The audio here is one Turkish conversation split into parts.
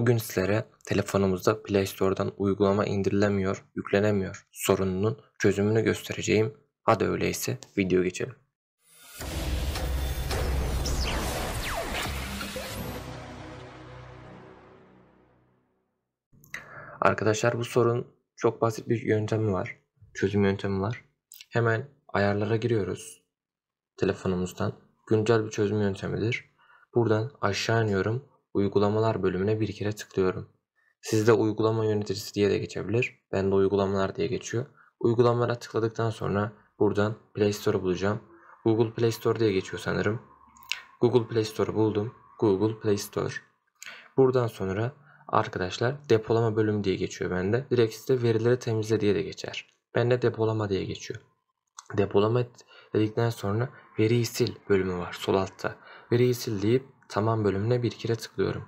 Bugün sizlere telefonumuzda Play Store'dan uygulama indirilemiyor, yüklenemiyor sorununun çözümünü göstereceğim. Hadi öyleyse video geçelim. Arkadaşlar bu sorun çok basit bir yöntemi var. Çözüm yöntemi var. Hemen ayarlara giriyoruz telefonumuzdan. Güncel bir çözüm yöntemidir. Buradan aşağı iniyorum uygulamalar bölümüne bir kere tıklıyorum. Sizde uygulama yöneticisi diye de geçebilir. Ben de uygulamalar diye geçiyor. Uygulamalara tıkladıktan sonra buradan Play Store bulacağım. Google Play Store diye geçiyor sanırım. Google Play Store buldum. Google Play Store. Buradan sonra arkadaşlar depolama bölümü diye geçiyor bende. Direkt size verileri temizle diye de geçer. Bende depolama diye geçiyor. Depolama dedikten sonra veriyi sil bölümü var sol altta. Veriyi sil deyip tamam bölümüne bir kere tıklıyorum.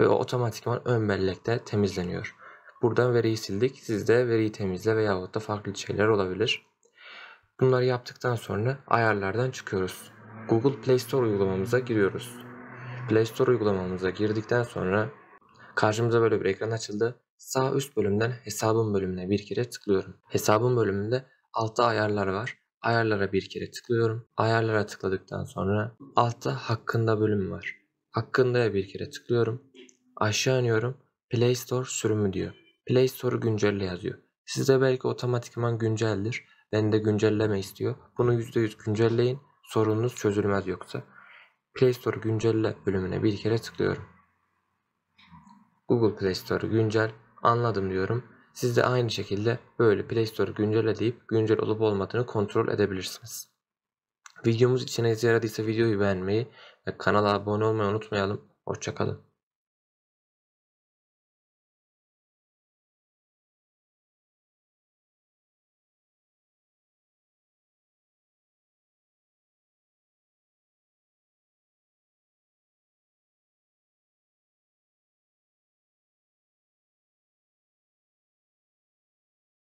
Ve o otomatikman ön bellekte temizleniyor. Buradan veriyi sildik. Sizde veriyi temizle veyahut da farklı şeyler olabilir. Bunları yaptıktan sonra ayarlardan çıkıyoruz. Google Play Store uygulamamıza giriyoruz. Play Store uygulamamıza girdikten sonra karşımıza böyle bir ekran açıldı. Sağ üst bölümden hesabım bölümüne bir kere tıklıyorum. Hesabım bölümünde altta ayarlar var. Ayarlara bir kere tıklıyorum. Ayarlara tıkladıktan sonra altta hakkında bölüm var. Hakkında'ya bir kere tıklıyorum. Aşağı iniyorum. Play Store sürümü diyor. Play Store güncelle yazıyor. Sizde belki otomatikman günceldir. Ben de güncelleme istiyor. Bunu %100 güncelleyin. Sorununuz çözülmez yoksa. Play Store güncelle bölümüne bir kere tıklıyorum. Google Play Store güncel. Anladım diyorum. Siz de aynı şekilde böyle Play Store'u güncelle deyip güncel olup olmadığını kontrol edebilirsiniz. Videomuz içine yaradıysa videoyu beğenmeyi ve kanala abone olmayı unutmayalım. Hoşçakalın.